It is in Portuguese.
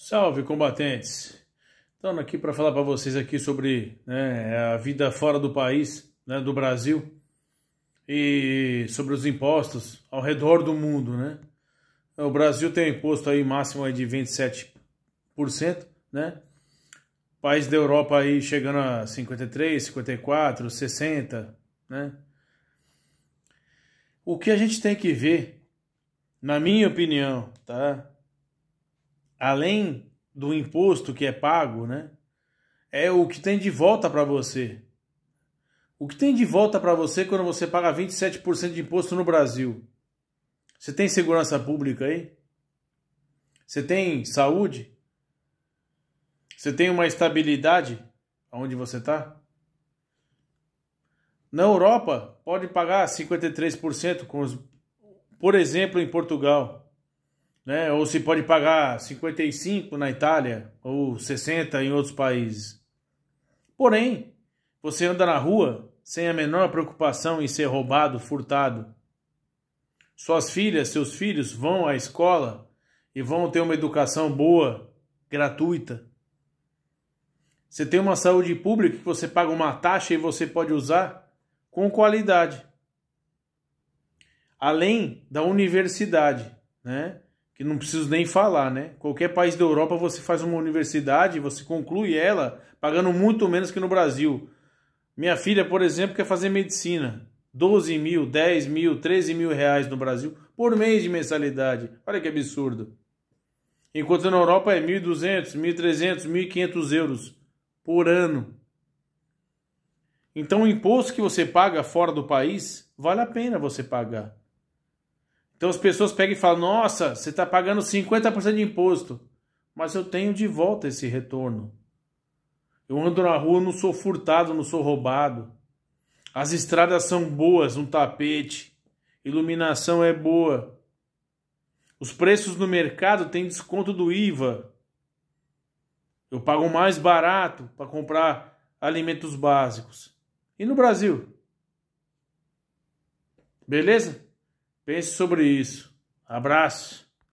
Salve, combatentes! estou aqui para falar para vocês aqui sobre né, a vida fora do país, né, do Brasil, e sobre os impostos ao redor do mundo, né? O Brasil tem um imposto aí máximo aí de 27%, né? País da Europa aí chegando a 53, 54, 60, né? O que a gente tem que ver, na minha opinião, tá? além do imposto que é pago, né? É o que tem de volta para você. O que tem de volta para você quando você paga 27% de imposto no Brasil? Você tem segurança pública aí? Você tem saúde? Você tem uma estabilidade onde você está? Na Europa, pode pagar 53%, com os, por exemplo, em Portugal né? Ou se pode pagar 55 na Itália ou 60 em outros países. Porém, você anda na rua sem a menor preocupação em ser roubado, furtado. Suas filhas, seus filhos vão à escola e vão ter uma educação boa, gratuita. Você tem uma saúde pública que você paga uma taxa e você pode usar com qualidade. Além da universidade, né? que não preciso nem falar, né? Qualquer país da Europa você faz uma universidade, você conclui ela pagando muito menos que no Brasil. Minha filha, por exemplo, quer fazer medicina. 12 mil, 10 mil, 13 mil reais no Brasil por mês de mensalidade. Olha que absurdo. Enquanto na Europa é 1.200, 1.300, 1.500 euros por ano. Então o imposto que você paga fora do país, vale a pena você pagar. Então as pessoas pegam e falam: nossa, você está pagando 50% de imposto, mas eu tenho de volta esse retorno. Eu ando na rua, não sou furtado, não sou roubado. As estradas são boas, um tapete, iluminação é boa. Os preços no mercado têm desconto do IVA. Eu pago mais barato para comprar alimentos básicos. E no Brasil? Beleza? Pense sobre isso. Abraço.